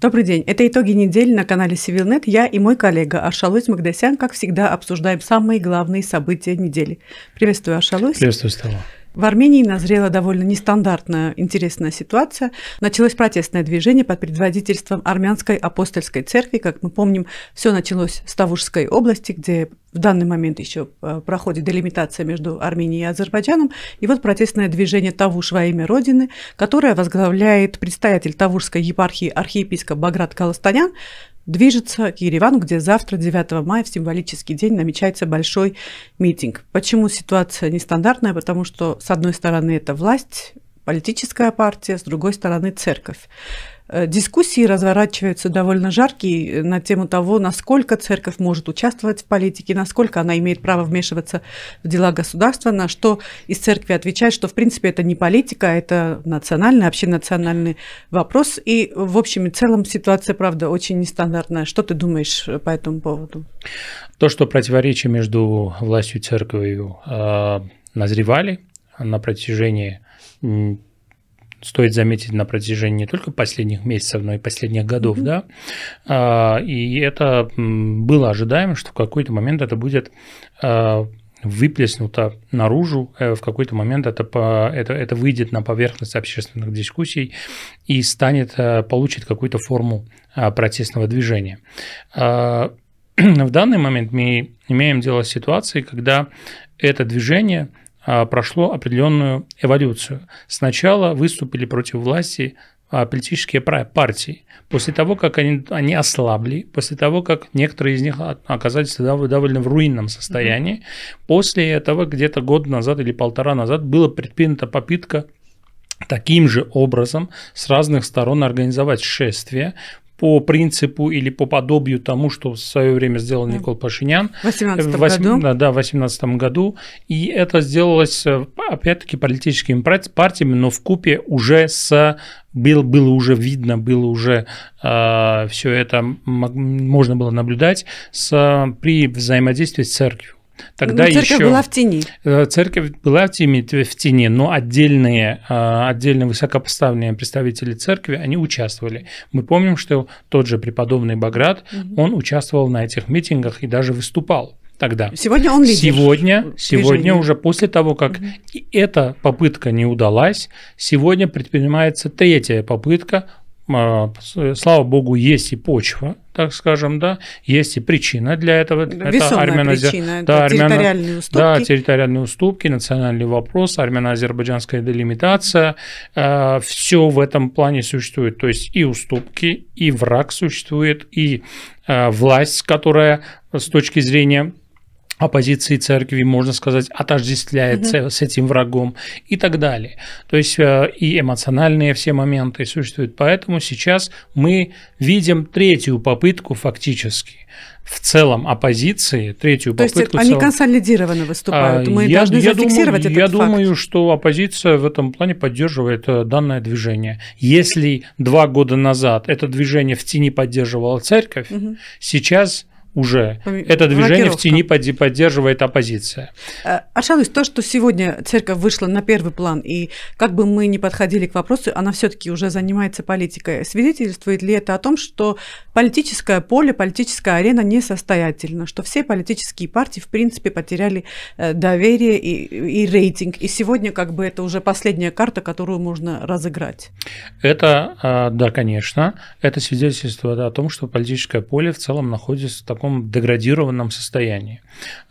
Добрый день. Это итоги недели на канале Сивилнет. Я и мой коллега Аршалусь Магдасян, как всегда, обсуждаем самые главные события недели. Приветствую, Аршалусь. Приветствую, Стала. В Армении назрела довольно нестандартная интересная ситуация. Началось протестное движение под предводительством Армянской апостольской церкви. Как мы помним, все началось с Тавушской области, где в данный момент еще э, проходит делимитация между Арменией и Азербайджаном, и вот протестное движение Тавуш во имя Родины, которое возглавляет представитель Тавушской епархии архиепископ Баграт Каластанян, движется к Еревану, где завтра, 9 мая, в символический день намечается большой митинг. Почему ситуация нестандартная? Потому что, с одной стороны, это власть, политическая партия, с другой стороны церковь. Э, дискуссии разворачиваются довольно жаркие э, на тему того, насколько церковь может участвовать в политике, насколько она имеет право вмешиваться в дела государства, на что из церкви отвечает, что в принципе это не политика, а это национальный, общенациональный вопрос. И в общем и целом ситуация, правда, очень нестандартная. Что ты думаешь э, по этому поводу? То, что противоречия между властью и церковью э, назревали на протяжении стоит заметить на протяжении не только последних месяцев, но и последних годов, mm-hmm. да. А, и это было ожидаемо, что в какой-то момент это будет а, выплеснуто наружу, э, в какой-то момент это, это, это выйдет на поверхность общественных дискуссий и станет, э, получит какую-то форму а, протестного движения. В данный момент мы имеем дело с ситуацией, когда это движение – а, прошло определенную эволюцию. Сначала выступили против власти а, политические партии. После того, как они, они ослабли, после того, как некоторые из них оказались довольно в руинном состоянии, mm-hmm. после этого где-то год назад или полтора назад была предпринята попытка таким же образом с разных сторон организовать шествие, по принципу или по подобию тому, что в свое время сделал Никол Пашинян в 18 году. Да, в 18 году. И это сделалось, э, опять-таки, политическими партиями, но в купе уже с был, было уже видно, было уже э, все это можно было наблюдать с, при взаимодействии с церковью. Тогда ну, церковь еще... была в тени. Э, церковь была в тени, в тени но отдельные, э, отдельные высокопоставленные представители церкви, они участвовали. Мы помним, что тот же преподобный Баграт, угу. он участвовал на этих митингах и даже выступал тогда. Сегодня он лидер. Сегодня, сегодня уже после того, как угу. эта попытка не удалась, сегодня предпринимается третья попытка Э, слава богу, есть и почва, так скажем, да, есть и причина для этого. Весомая это армяно причина, да, это территориальные уступки. Да, территориальные уступки, национальный вопрос, армяно-азербайджанская делимитация, э, все в этом плане существует, то есть и уступки, и враг существует, и э, власть, которая с точки зрения оппозиции церкви, можно сказать, отождествляется угу. с этим врагом и так далее. То есть э, и эмоциональные все моменты существуют. Поэтому сейчас мы видим третью попытку фактически в целом оппозиции, третью То попытку... То есть они целом... консолидированно выступают, а, мы я, должны я зафиксировать думаю, этот Я факт. что оппозиция в этом плане поддерживает э, данное движение. Если два года назад это движение в тени поддерживала церковь, угу. сейчас уже. Это движение в тени поддерживает оппозиция. А, а то, что сегодня церковь вышла на первый план, и как бы мы ни подходили к вопросу, она все-таки уже занимается политикой. Свидетельствует ли это о том, что политическое поле, политическая арена несостоятельна, что все политические партии, в принципе, потеряли э, доверие и, и рейтинг, и сегодня как бы это уже последняя карта, которую можно разыграть? Это, а, да, конечно, это свидетельствует о том, что политическое поле в целом находится в таком таком деградированном состоянии,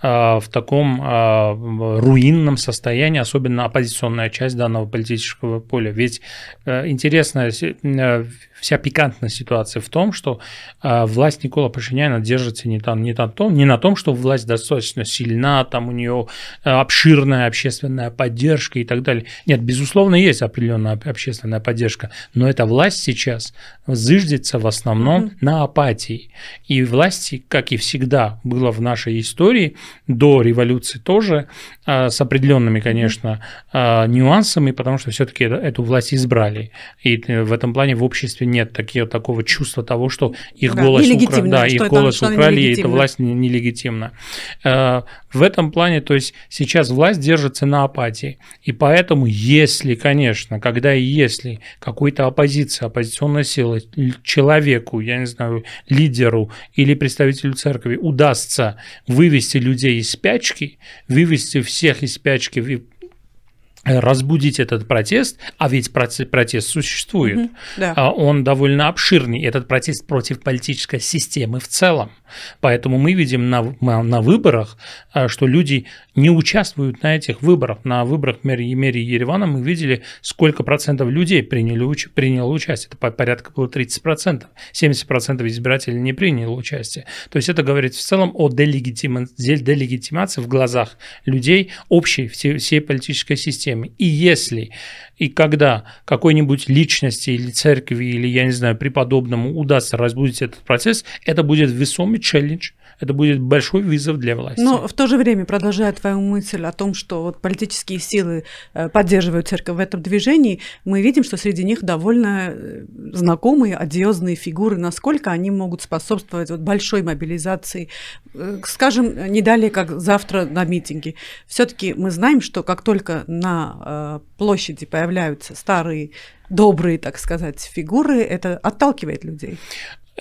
а, в таком а, руинном состоянии, особенно оппозиционная часть данного политического поля. Ведь э, интересная вся пикантная ситуация в том, что э, власть Никола Пашиняна держится не, там, не, на том, не на том, что власть достаточно сильна, там у нее а, обширная общественная поддержка и так далее. Нет, безусловно, есть определенная общественная поддержка, но эта власть сейчас зыждется в основном mm-hmm. на апатии. И власти, как и всегда было в нашей истории, до революции тоже, э, с определенными, конечно, э, нюансами, потому что все-таки эту власть избрали. И э, в этом плане в обществе нет такие, такого чувства того, что их да, голос, украли да, их голос украли, и эта власть нелегитимна. Э, в этом плане, то есть сейчас власть держится на апатии. И поэтому, если, конечно, когда и если какой-то оппозиция, оппозиционная сила, человеку, я не знаю, лидеру или представителю церкви удастся вывести людей из спячки, вывести всех из спячки Э, разбудить этот протест, а ведь протест существует, mm-hmm, да. А, он довольно обширный, этот протест против политической системы в целом. Поэтому мы видим на, на выборах, э, что люди не участвуют на этих выборах. На выборах мэрии, мэрии Еревана мы видели, сколько процентов людей приняли, приняло участие. Это порядка было 30 процентов. 70 процентов избирателей не приняло участие. То есть это говорит в целом о делегитима, делегитимации в глазах людей общей всей, всей политической системы ситуациями. И если и когда какой-нибудь личности или церкви, или, я не знаю, преподобному удастся разбудить этот процесс, это будет весомый челлендж – это будет большой вызов для власти. Но в то же время, продолжая твою мысль о том, что вот политические силы э, поддерживают церковь в этом движении, мы видим, что среди них довольно э, знакомые, одиозные фигуры, насколько они могут способствовать вот большой мобилизации, э, скажем, не далее, как завтра на митинге. Все-таки мы знаем, что как только на площади появляются старые добрые, так сказать, фигуры, это отталкивает людей.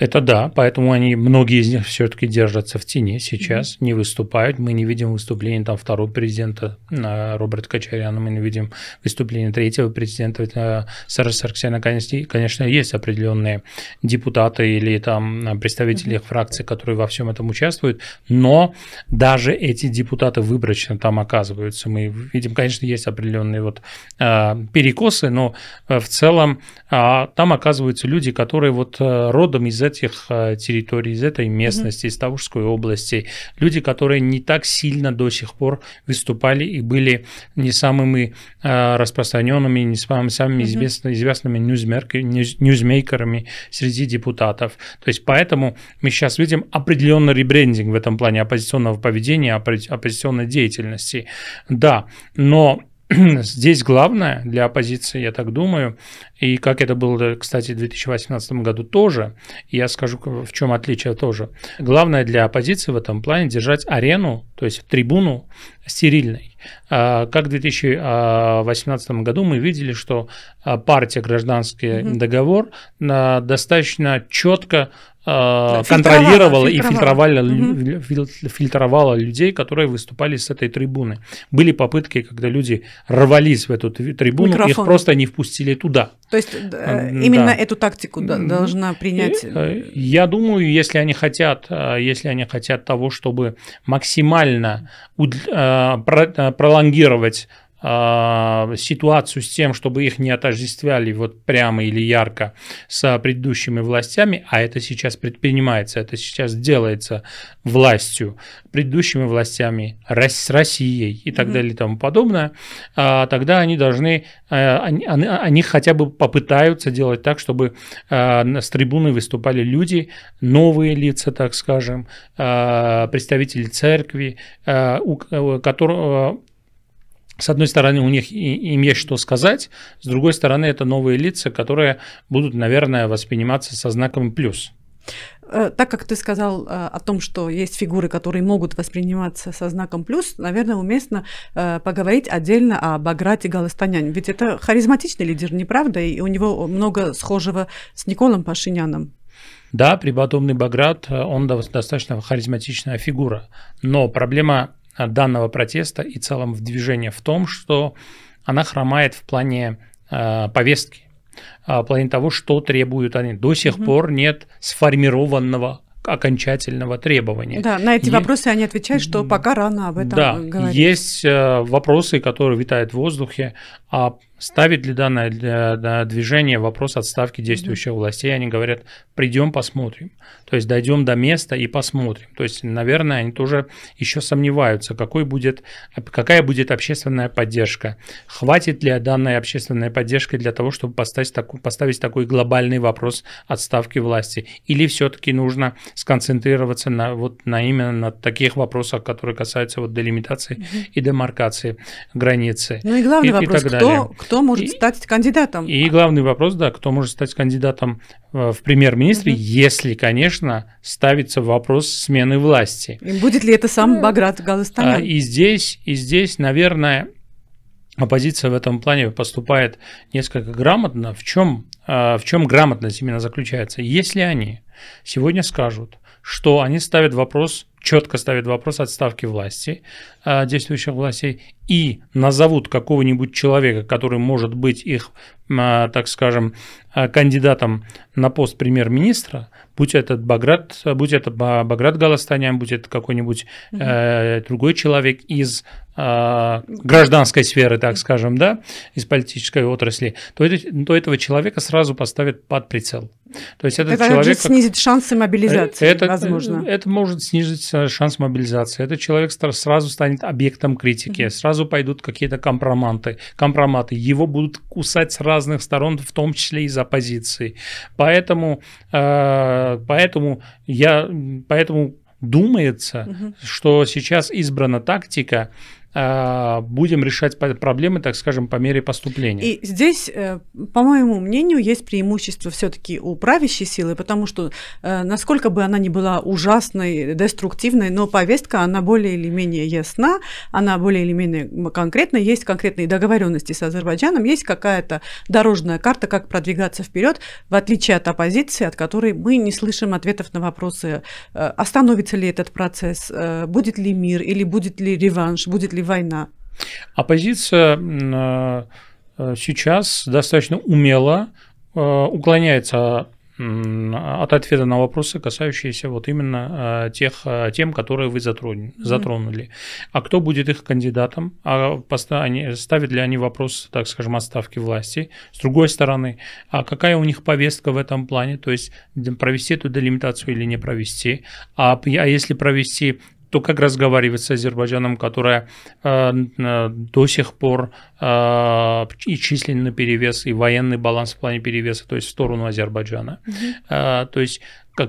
Это да, поэтому они, многие из них все-таки держатся в тени сейчас, mm-hmm. не выступают. Мы не видим выступления там второго президента э, Роберта Качаряна, мы не видим выступления третьего президента Сара э, Сарксяна. Конечно, есть определенные депутаты или там э, представители mm-hmm. их фракций, которые во всем этом участвуют, но даже эти депутаты выборочно там оказываются. Мы видим, конечно, есть определенные вот перекосы, но в целом а, там оказываются люди, которые вот родом из этих э, территорий, из этой местности, mm-hmm. из Тавушской области. Люди, которые не так сильно до сих пор выступали и были не самыми э, распространенными, не самыми, самыми mm-hmm. известными, известными ньюзмейкерами среди депутатов. То есть поэтому мы сейчас видим определенный ребрендинг в этом плане оппозиционного поведения, оппозиционной деятельности. Да, но Здесь главное для оппозиции, я так думаю, и как это было, кстати, в 2018 году тоже, я скажу, в чем отличие тоже. Главное для оппозиции в этом плане держать арену, то есть трибуну стерильной. А, как в 2018 году мы видели, что а, партия «Гражданский угу. договор» достаточно четко да, контролировала фильтровала, и фильтровала, угу. фильтровала людей, которые выступали с этой трибуны. Были попытки, когда люди рвались в эту трибуну, Микрофон. их просто не впустили туда. То есть э, именно да. эту тактику должна принять. Э, э, я думаю, если они хотят, если они хотят того, чтобы максимально Э, э, пролонгировать а, ситуацию с тем, чтобы их не отождествляли вот прямо или ярко с предыдущими властями, а это сейчас предпринимается, это сейчас делается властью, предыдущими властями, с Россией и так mm-hmm. далее и тому подобное, а, тогда они должны, э, они, они хотя бы попытаются делать так, чтобы э, с трибуны выступали люди, новые лица, так скажем, э, представители церкви, у, у с одной стороны, у них им есть что сказать, с другой стороны, это новые лица, которые будут, наверное, восприниматься со знаком плюс. Э, так как ты сказал э, о том, что есть фигуры, которые могут восприниматься со знаком плюс, наверное, уместно э, поговорить отдельно о Баграте Галастаняне. Ведь это харизматичный лидер, не правда? И у него много схожего с Николом Пашиняном. Да, преподобный Баграт, он достаточно харизматичная фигура. Но проблема Э, данного протеста и в целом в движении в том, что она хромает в плане э, повестки, э, в плане того, что требуют они. До сих угу. пор нет сформированного окончательного требования. Да, на эти есть... вопросы они отвечают, что пока рано об этом да, говорить. Есть э, вопросы, которые витают в воздухе, а Ставит ли данное э, движение вопрос отставки действующих властей? Они говорят, придем, посмотрим. То есть дойдем до места и посмотрим. То есть, наверное, они тоже еще сомневаются, какой будет, какая будет общественная поддержка. Хватит ли данной общественной поддержки для того, чтобы поставить, такой, поставить такой глобальный вопрос отставки власти? Или все-таки нужно сконцентрироваться на, вот, на именно на таких вопросах, которые касаются вот, делимитации угу. и демаркации границы? Ну и главный и, вопрос, и так далее. кто кто может и, стать кандидатом. И главный вопрос, да, кто может стать кандидатом э, в премьер-министре, угу. если, конечно, ставится вопрос смены власти. И будет ли это сам Баграт Галастанян? А, и здесь, и здесь, наверное, оппозиция в этом плане поступает несколько грамотно. В чем, э, в чем грамотность именно заключается? Если они сегодня скажут, что они ставят вопрос четко ставит вопрос отставки власти, э, действующих властей, и назовут какого-нибудь человека, который может быть их, э, так скажем, э, кандидатом на пост премьер-министра, будь это Баграт, будь это Баграт Галастанян, будь это какой-нибудь угу. э, другой человек из гражданской сферы, так скажем, да, из политической отрасли, то, это, то этого человека сразу поставят под прицел. То есть этот это человек снизить шансы мобилизации, это, возможно. Это может снизить шанс мобилизации. Этот человек сразу станет объектом критики, mm-hmm. сразу пойдут какие-то компроматы, компроматы. Его будут кусать с разных сторон, в том числе из оппозиции. Поэтому, э, поэтому я, поэтому думается, угу. что сейчас избрана тактика Э, будем решать проблемы, так скажем, по мере поступления. И здесь, э, по моему мнению, есть преимущество все-таки у правящей силы, потому что э, насколько бы она ни была ужасной, деструктивной, но повестка, она более или менее ясна, она более или менее конкретна, есть конкретные договоренности с Азербайджаном, есть какая-то дорожная карта, как продвигаться вперед, в отличие от оппозиции, от которой мы не слышим ответов на вопросы, остановится ли этот процесс, будет ли мир или будет ли реванш, будет ли война. Оппозиция э, э, сейчас достаточно умело э, уклоняется от ответа на вопросы, касающиеся вот именно тех тем, которые вы затронули. Mm-hmm. А кто будет их кандидатом? А ставят ли они вопрос, так скажем, отставки власти? С другой стороны, а какая у них повестка в этом плане? То есть провести эту делимитацию или не провести? А, а если провести, то как разговаривать с Азербайджаном, которое э, э, до сих пор э, и численный перевес, и военный баланс в плане перевеса, то есть в сторону Азербайджана. Mm-hmm. То есть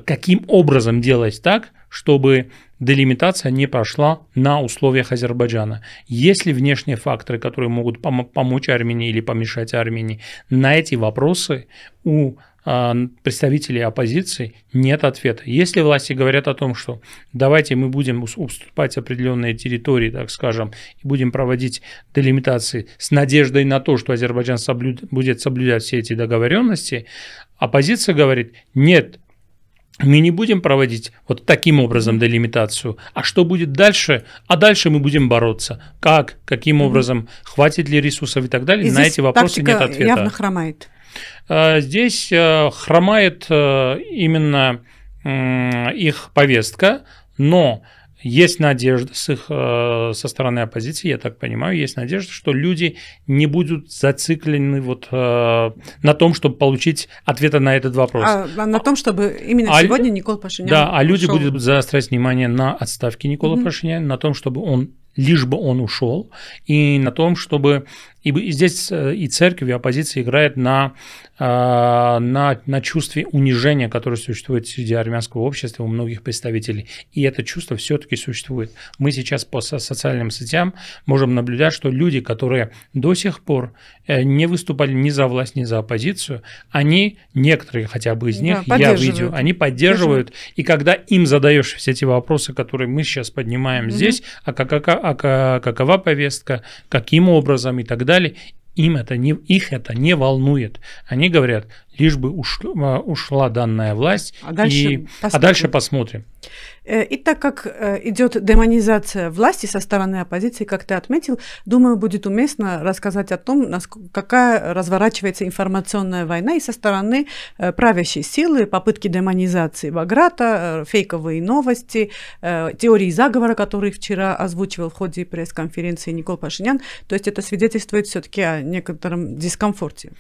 каким образом делать так, чтобы делимитация не прошла на условиях Азербайджана. Есть ли внешние факторы, которые могут помочь Армении или помешать Армении? На эти вопросы у а, представителей оппозиции нет ответа. Если власти говорят о том, что давайте мы будем уступать определенные территории, так скажем, и будем проводить делимитации с надеждой на то, что Азербайджан соблюд... будет соблюдать все эти договоренности, оппозиция говорит, нет, мы не будем проводить вот таким образом делимитацию. А что будет дальше? А дальше мы будем бороться. Как? Каким образом? Хватит ли ресурсов и так далее? И На эти вопросы нет ответа. явно хромает. Э, здесь э, хромает э, именно их повестка, но есть надежда с их, со стороны оппозиции, я так понимаю, есть надежда, что люди не будут зациклены вот на том, чтобы получить ответы на этот вопрос. А, а на том, чтобы именно а, сегодня Никол Пашинян Да, а люди будут заострять внимание на отставке Никола mm-hmm. Пашиняна, на том, чтобы он лишь бы он ушел, и на том, чтобы... И здесь э, и церковь, и оппозиция играет на, э, на, на чувстве унижения, которое существует среди армянского общества у многих представителей. И это чувство все-таки существует. Мы сейчас по социальным сетям можем наблюдать, что люди, которые до сих пор Э, не выступали ни за власть, ни за оппозицию, они, некоторые хотя бы из них, да, я видел, они поддерживают. И когда им задаешь все эти вопросы, которые мы сейчас поднимаем угу. здесь, а, как, а, а, а какова повестка, каким образом и так далее, им это не, их это не волнует. Они говорят, лишь бы ушла, ушла данная власть. А дальше, и, а посмотрим. А дальше посмотрим. Э, и так как э, идет демонизация власти со стороны оппозиции, как ты отметил, думаю, будет уместно рассказать о том, какая разворачивается информационная война и со стороны э, правящей силы, попытки демонизации Баграта, фейковые новости, теории заговора, которые вчера озвучивал в ходе пресс-конференции Никол Пашинян. То есть это свидетельствует все-таки о некотором дискомфорте.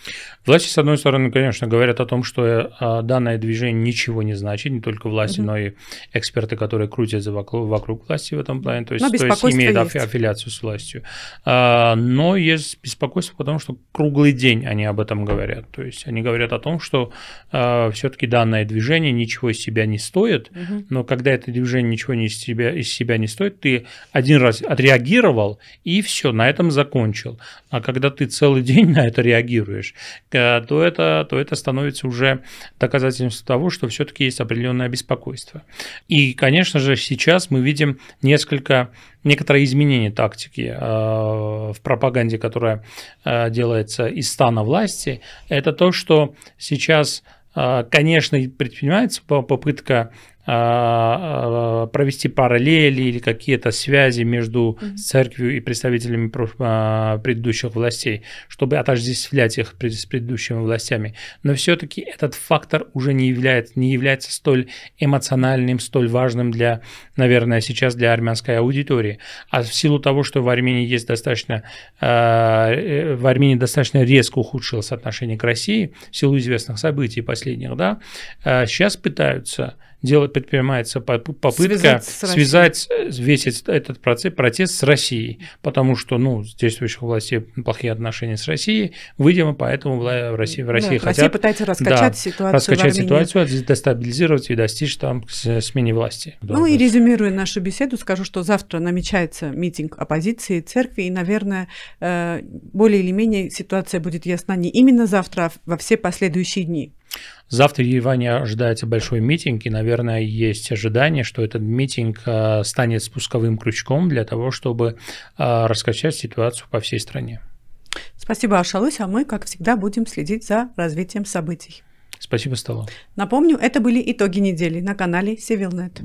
Власти, с одной стороны, конечно, говорят о том, что а, данное движение ничего не значит, не только власти, угу. но и эксперты, которые крутятся вокруг, вокруг власти в этом плане, то есть, то есть имеют есть. аффилиацию с властью. А, но есть беспокойство, потому что круглый день они об этом говорят. То есть они говорят о том, что а, все-таки данное движение ничего из себя не стоит, угу. но когда это движение ничего не из, себя, из себя не стоит, ты один раз отреагировал и все, на этом закончил. А когда ты целый день на это реагируешь, э, то это, то это становится уже доказательством того, что все-таки есть определенное беспокойство. И, конечно же, сейчас мы видим несколько некоторые изменения тактики э, в пропаганде, которая э, делается из стана власти, это то, что сейчас, э, конечно, предпринимается попытка а, а, провести параллели или какие-то связи между mm-hmm. церковью и представителями а, предыдущих властей, чтобы отождествлять их с предыдущими властями. Но все-таки этот фактор уже не является, не является столь эмоциональным, столь важным для, наверное, сейчас для армянской аудитории. А в силу того, что в Армении есть достаточно, э, в Армении достаточно резко ухудшилось отношение к России в силу известных событий последних, да, сейчас пытаются делает, предпринимается попытка связать, связать э, весь этот процесс, протест с Россией, потому что ну, действующих властей плохие отношения с Россией, видимо, поэтому в России, в России да, хотят... Россия пытается раскачать да, ситуацию раскачать ситуацию, дестабилизировать и достичь там смене власти. Ну да, и резюмируя нашу беседу, скажу, что завтра намечается митинг оппозиции, церкви, и, наверное, э, более или менее ситуация будет ясна не именно завтра, а во все последующие дни. Завтра в Ереване ожидается большой митинг, и, наверное, есть ожидание, что этот митинг э, станет спусковым крючком для того, чтобы э, раскачать ситуацию по всей стране. Спасибо, Ашалысь, а мы, как всегда, будем следить за развитием событий. Спасибо, Стало. Напомню, это были итоги недели на канале Севилнет.